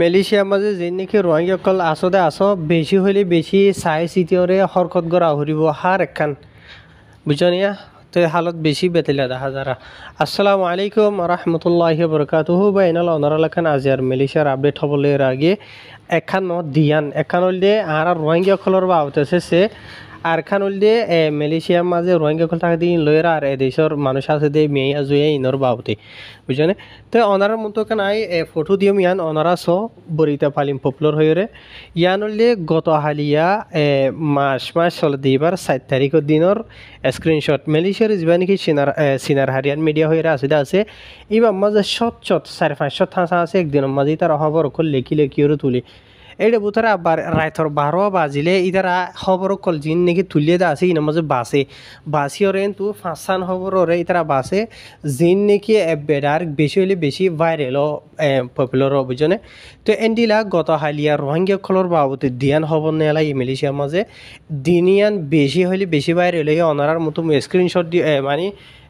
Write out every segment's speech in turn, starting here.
মেলেছিয়ার মাঝে যে নাকি রোহিঙ্গা আসতে আস বেছি হলে বেছি চাই চিতিরে হরকত গড় আহরিব হার একখান নিয়া তো হালত বেছি বেতেলা দেখা যা আসসালামু আলাইকুম রহমতুল্লাহ বরকাত বা এনাল অনারা লেখান আজি আর মেলেছিয়াৰ আপডেট হ'বলৈ আগে একখান দিয়ান একখান হলে আৰ ৰোহিঙ্গা কলৰ বা আহতে সে আর এ মালয়েশিয়ার মাঝে রোহিঙ্গা খোল থাকা দিন লয়ের আর এদেশের মানুষ আছে দিয়ে মেয়ে জুয়ে ইনর বাবতে বুঝলেন তো ওনার মতো এ ফটো দিয়ে ইয়ান ওনারা স বরিতা ফালিম পপুলার হয়ে রে ইয়ান হলে গত হালিয়া মাস মাস চলে দিবার সাত তারিখের দিনের স্ক্রিনশট মালয়েশিয়ার যা নাকি সিনার সিনার হারিয়ান মিডিয়া হয়ে আছে আছে এইবার মাঝে সত সত চার পাঁচশত হাঁসা আছে একদিনের মাঝে তার খবর লেখি লেখি তুলি এইটা বুথারা রায়থর বারো বাজিলে ইদারা খবর কল জিন নাকি তুলিয়ে দা আছে ইনার মাঝে বাসে ওরে তু ফাঁসান খবররে ইতারা বাসে জিন নাকি বেডার বেশি হলে বেশি ভাইরেল পপুলার অভিযোগে তো এন্ডিলা গত হালিয়া রোহিঙ্গা খলর বাবদে দিয়ান খবর নেলা এই মাঝে দিনিয়ান বেশি হলে বেশি ভাইরেল হয়ে অনারার মতো স্ক্রিনশট দিয়ে মানে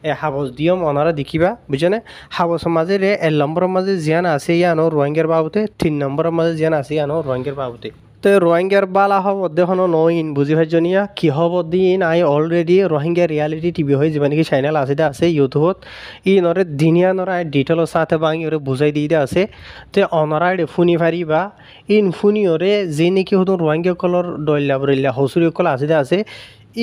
এ হাবস দিয়ম অনারা দেখিবা বুঝেনে হাবস মাঝে রে এক নম্বরের মাঝে জিয়ান আছে ইয়ানো রোহিঙ্গার বাবুতে তিন নম্বরের মাঝে জিয়ান আছে ইয়ানো রোহিঙ্গার বাবুতে তো রোহিঙ্গার বালা হব দেহন নইন বুঝি ভাইজনীয়া কি হব দিন আই অলরেডি রোহিঙ্গা রিয়ালিটি টিভি হয়ে যাবে কি চ্যানেল আছে দা আছে ইউটিউবত ই নরে দিনিয়া নরা ডিটেলর সাথে বাঙি ওরে বুঝাই দিয়ে দা আছে তে অনরা ফুনি ফারি বা ইন ফুনি ওরে যে নাকি হতো রোহিঙ্গা কলর ডল্লা বরিল্লা হসুরি কল আছে দা আছে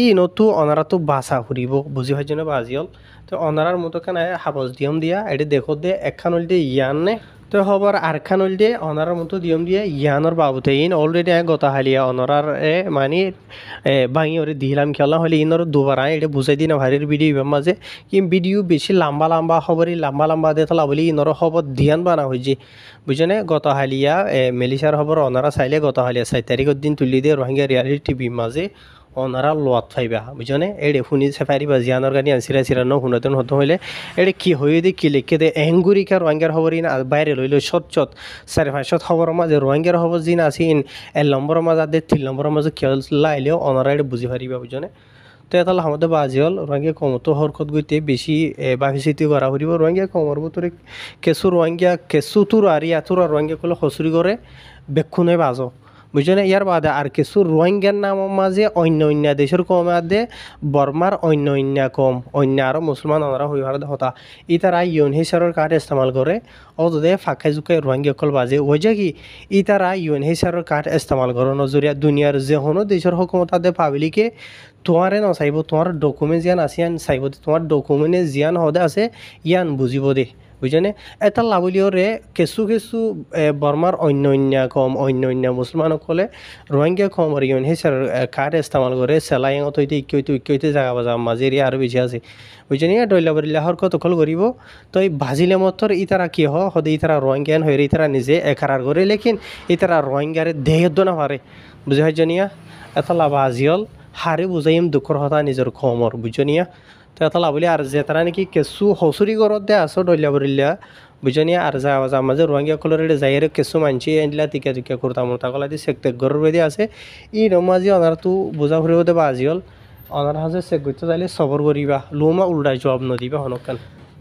ই ইনতো অনারাতো বাসা ঘুরিব বুঝি হয় জন্য বাজিয়ল তো অনারার মতো কেন হাবজ দিয়ম দিয়া এটি দেখো দে একখান হল দিয়ে ইয়ান নে তো হবার আরখান হল দিয়ে অনারার মতো দিয়ম দিয়ে ইয়ানোর বাবুতে ইন অলরেডি আমি গতা হালিয়া অনারার এ মানে ভাঙি ওরে দিলাম খেলা হলে ইনর দুবার আয় এটা বুঝাই দিন ভারির ভিডিও ইভার মাঝে কি ভিডিও বেশি লম্বা লম্বা হবার লম্বা লম্বা দিয়ে থালা বলি ইনর হবর ধ্যান বানা হয়েছে বুঝনে গত হালিয়া মেলিশার হবর অনারা চাইলে গত হালিয়া চাই তারিখের দিন তুলি দিয়ে রোহিঙ্গা রিয়ালিটি টিভির মাঝে অনারা লোয়াত ফাইবা বুঝনে এড়ে শুনি সেফারিবা জিয়ানোর গানি আনসিরা সিরা ন শুনতেন হত হইলে এড়ে কি হয়ে দি কি লিখে দে এহেঙ্গুরিকা রোহিঙ্গার খবর ইন বাইরে লইল সচ্চত চারি পাঁচশত খবর মাঝে রোহিঙ্গার খবর যিন আছে ইন এক নম্বর মাঝে আদে তিন নম্বর মাঝে খেয়াল লাইলেও অনারা এড়ে বুঝি পারিবা বুঝনে তো এটা হামতে বাজি হল রোহিঙ্গা কমতো হরকত গইতে বেশি বাফিসিতি করা ফুরিব রোহিঙ্গা কমর মতরে কেঁচু রোহিঙ্গা কেঁচু তোর আর ইয়াতোর রোহিঙ্গা কলে সঁচুরি করে বেক্ষুণে বাজক বুঝছেন ইয়ার বাদে আর কিছু রোহিঙ্গার নামের মাঝে অন্য অন্য দেশের কম আদে বর্মার অন্য অন্য কম অন্য আরও মুসলমান ওনারা হই ভারত হতা ই তারা ইউন হিসারের কাঠ ইস্তেমাল করে অদে ফাঁকে জুকে রোহিঙ্গা বাজে ওই যে কি ই তারা ইউন হিসারের কাঠ ইস্তেমাল করে নজরিয়া দুনিয়ার যে হনো দেশের দে পাবলিকে তোমারে ন চাইব তোমার ডকুমেন্ট জিয়ান আছে ইয়ান চাইব তোমার ডকুমেন্টে জিয়ান হদে আছে ইয়ান বুঝিব দে বুঝছেনে এটা লাবলীয়ৰে কেঁচু কেঁচু বৰ্মাৰ অন্য অন্য কম অন্য অন্য মুছলমানসকলে ৰোহিংগীয়া কম অৰিয়ন সেই কাঠ ইস্তেমাল কৰে চেলাই তৈতে ইকৈতে ইকৈতে জাগা বাজা মাজেৰি আৰু বেছি আছে বুঝছেনে ডইলা বৰিলা হৰকত অকল কৰিব তই ভাজিলে মতৰ ইতাৰা কি হ সদে ইতাৰা ৰোহিংগীয়ান হৈ ইতাৰা নিজে একাৰাৰ কৰে লেকিন ইতাৰা ৰোহিংগাৰে দেহদ্য নাভাৰে বুজি হয় জনিয়া এটা লাভা আজি হ'ল হাৰে বুজাইম দুখৰ হতা নিজৰ কমৰ বুজনীয়া তেতিয়া বুলি আৰু জেতৰা নেকি কেঁচু শুচুৰি ঘৰত দে আছো দলিয়া বৰিলা বুজানি আৰু যা যা মাজে ৰোৱাঙীয়া কলৰে যায় আৰু কেঁচু মানচি আনিলা টিকে টিকে কুৰ্তা মুৰ্তা কলা দি চেক টেক ঘৰৰ বেদি আছে ই নমাজি অনাৰটো বুজা ফুৰিব দিবা আজি হ'ল অনাৰ সাজে চেক গৈ যায় চবৰ কৰিবা লোমা ওলাই যোৱা নদীবা হনকান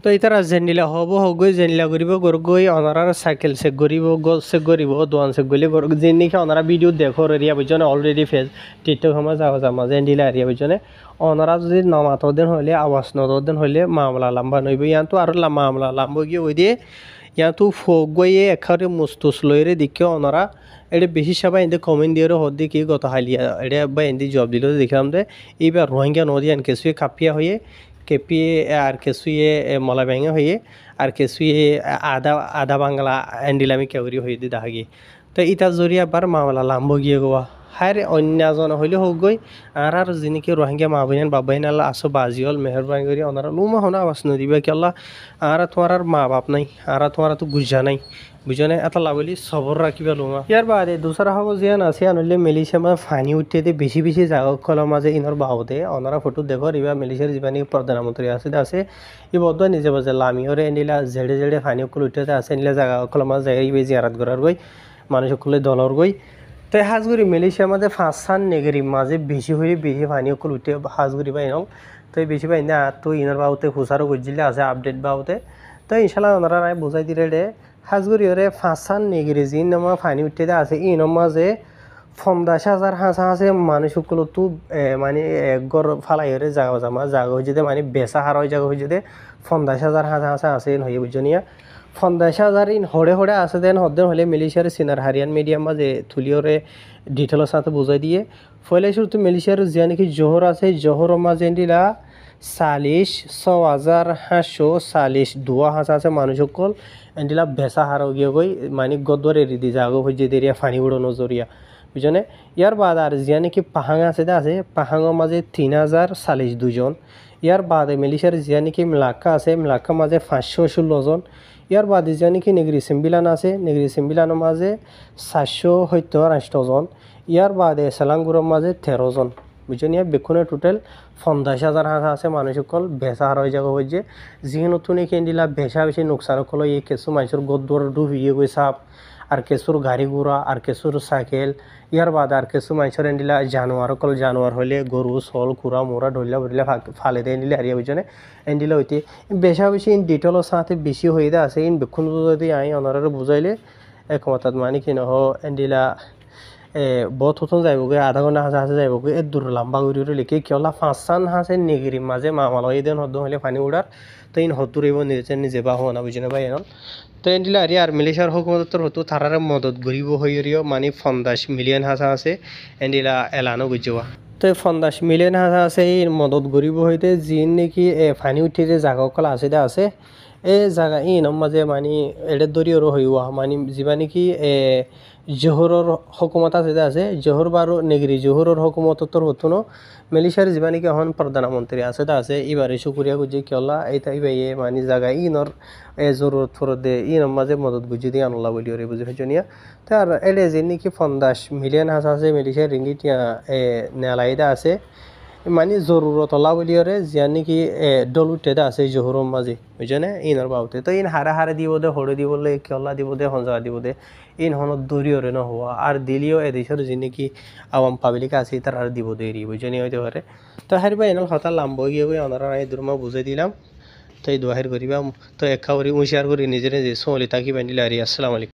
তো ইতারা জেনিলা হব হগৈ জেনিলা কৰিব গৰ গৈ অনাৰাৰ চাইকেল চেক কৰিব গল চেক কৰিব দোৱান চেক গলি গৰ যেনেকৈ অনাৰা ভিডিঅ' দেখৰ এৰিয়া বুজনে অলৰেডি ফেচ টিকটক সময় যাওঁ যাম জেনিলা এৰিয়া বুজনে অনারা যদি নামাতর দিন হলে আওয়াজ নতর দিন হলে মামলা লাম্বা নইব ইয়ান তো আর মামলা লাম্ব গিয়ে ওই দিয়ে ইয়ান তো ফোক গিয়ে একারে মুস্তুস লইরে দেখে অনারা এটা বেশি সবাই এদের কমেন্ট দিয়ে হদ কি গত হালিয়া এটা বা এদের জব দিল দেখলাম যে এইবার রোহিঙ্গা নদী এন কেসুয়ে কাপিয়া হয়ে কেপিয়ে আর কেসুয়ে মলা ব্যাঙে হয়ে আর কেসুয়ে আধা আধা বাংলা এন্ডিলামি কেউরি হয়ে দি দাহাগি তো ইটার জরিয়া আবার মামলা লাম্ব গিয়ে গোয়া হাইৰে অন্যাজন হ'লেও হওক গৈ আৰ আৰু যেনেকৈ মা মাহবাইন বাবাইন আল্লাহ আছো বাজি হ'ল মেহৰবানি কৰি অনাৰ নুমা শুনা আৱাজ নদিবা কি আল্লাহ আৰা তোমাৰ আৰু মা বাপ নাই আৰা তোমাৰ তো বুজা নাই বুজা নাই এটা লাগলি চবৰ ৰাখিবা লোমা ইয়াৰ বাদে দুচাৰা হ'ব যে আছে আনিলে মেলিছে মানে ফানি উঠিয়ে বেছি বেছি জাগক খলা মাজে ইনৰ বাহতে অনাৰা ফটো দেখৰ ইবা মেলিছে যিমানে প্ৰধানমন্ত্ৰী আছে আছে ই বদুৱা নিজে বাজে লামিয়ৰে এনিলা জেৰে জেৰে ফানি অকল উঠিয়ে আছে এনিলা জাগা অকল মাজে জিয়াৰাত কৰাৰ গৈ মানুহ সকলে দলৰ গৈ তো হাজগুড়ি মেলেশিয়া মাঝে ফাঁস সান নেগেরি মাঝে বেশি হয়ে বেশি পানি অকল উঠে হাজগুড়ি পাই নাও তো বেশি পাইনি না তো ইনার বাবুতে হুসারও করছিলে আছে আপডেট বাবুতে তো ইনশাল্লাহ ওনারা বুঝাই দিলে রে হাজগুড়ি ওরে ফাঁস সান নেগেরি যে নমা পানি উঠে আছে ইনম মাঝে পঞ্চাশ হাজার হাঁসা হাঁসে মানুষ সকল মানে একগর ফালাই হয়ে জাগা জামা জাগা হয়ে যেতে মানে বেচা হার হয়ে জাগা হয়ে যেতে পঞ্চাশ হাজার হাঁসা হাঁসা আছে এন হয়ে বুঝনিয়া পঞ্চাশ হাজার ইন হরে হরে আছে দেন হদ্দেন হলে মালয়েশিয়ার সিনার হারিয়ান মিডিয়াম বা যে থুলিওরে ডিটেলের সাথে বুঝাই দিয়ে ফলে শুধু মালয়েশিয়ার যে নাকি জহর আছে জহর মাজেন্ডিলা চাল্লিশ ছ হাজার সাতশো চাল্লিশ দুয়া হাজার আছে মানুষ সকল এন্ডিলা বেচা হার গিয়ে গই মানে এৰি দি জাগো হয়ে যে দেরিয়া ফানি উড়ানো জরিয়া বুঝছনে ইয়ার বাদ আর যে নাকি পাহাং আছে দা আছে পাহাঙৰ মাজে তিন হাজাৰ চাল্লিশ দুজন ইয়ার বাদে মেলিশার যে নাকি মলাক্কা আছে মিলাক্কা মাঝে পাঁচশো ষোলোজন ইয়ার বাদে যে নাকি নেগ্রি চিম্বিলান আছে নেগ্রি সিম্বিলানের মাঝে সাতশো সত্তর আষ্টজন ইয়ার বাদে সেলাঙ্গুরের মাঝে তেরোজন বুঝছেন ইয়ার বেক্ষণে টোটেল পঞ্চাশ হাজার হাঁস আছে মানুষ সকল বেচা হারাই যাব যাব যে নতুন নেকি দিলা বেচা বেশি নোকসান সকল এই কেঁচু মানুষের গদ্দর ডুবিয়ে গৈ চাপ আর কেঁচুর গাড়ি ঘোড়া আর কেঁচুর সাইকেল ইয়ার বাদ আর কেঁচু মাইসর এনিলা জানোয়ার অকল জানোয়ার হইলে গরু সল কুড়া মোড়া ধরলে ভরিলে ফালে দিয়ে নিলে হারিয়ে বুঝনে এনিলা হইতে বেশা বেশি ইন ডিটেলও সাথে বেশি হয়ে দা আছে ইন বেক্ষণ যদি আই অনারে বুঝাইলে একমত মানে কি নহ এ বহুত হতন যাইবগে আধা ঘন্টা হাসা হাসে যাইবগে এ দূর লম্বা ঘুরি লিখে কেলা পাঁচ চান হাসে নিগিরি মাঝে মামাল এই দেন হদ হলে পানি উড়ার তো ইন হদ্দুর এইব নিজে নিজে বা হওয়া না বুঝে ভাই এনল তো এনডিল আরি আর মালয়েশিয়ার হকুমতর হতো তারারে মদত ঘুরিব হইরিও মানে ফন্দাস মিলিয়ন হাসা আছে এনডিলা এলানো গুজোয়া তো ফন্দাস মিলিয়ন হাসা আছে এই মদত ঘুরিব হইতে জিন এ ফানি উঠিয়ে যে জাগকল আছে আছে এই জাগা ই নমাজে মানে এডে দরিয়রও হইয়া মানে যিবা এ জোহরর হকুমত আছে যে আছে জোহর বারো নেগরি জোহরর হকুমতর হতুনো মেলেশিয়ার যা নাকি এখন প্রধানমন্ত্রী আছে তা আছে ইবারে সুকুরিয়া গুজি কেলা এইটা ইবাই মানে জাগা ই নর এ জরুরত ফরত দে ই নমাজে মদত গুজি দিয়ে আনলা বলি ওরে বুঝি ফেজনিয়া আর এডে যে নেকি ফন্দাস মিলিয়ন হাস আছে মেলেশিয়ার রিঙ্গিটিয়া এ নেলাইদা আছে মানে জরুরত ওলা বলিয়রে যিয়া নেকি ডলুতে দা আছে জহুরম মাঝে বুঝছেনে ইনার বাবতে তো ইন হারা হারে দিব দে হরে দিব লে কেলা দিব দে হঞ্জা দিব দে ইন হনত দরিয়রে ন হওয়া আর দিলিও এদেশের যে নেকি আওয়াম পাবলিক আছে তার আর দিব দেরি বুঝছেনি হইতে পারে তো হারি বা এনার হতা লাম্ব গিয়ে গিয়ে ওনারা এই দুর্মা বুঝে দিলাম তো এই দোয়াহের করিবা তো এক খাওয়ারি মুশিয়ার করি নিজের যে সোলি তাকি বান্ডিলে আরি আসসালামু আলাইকুম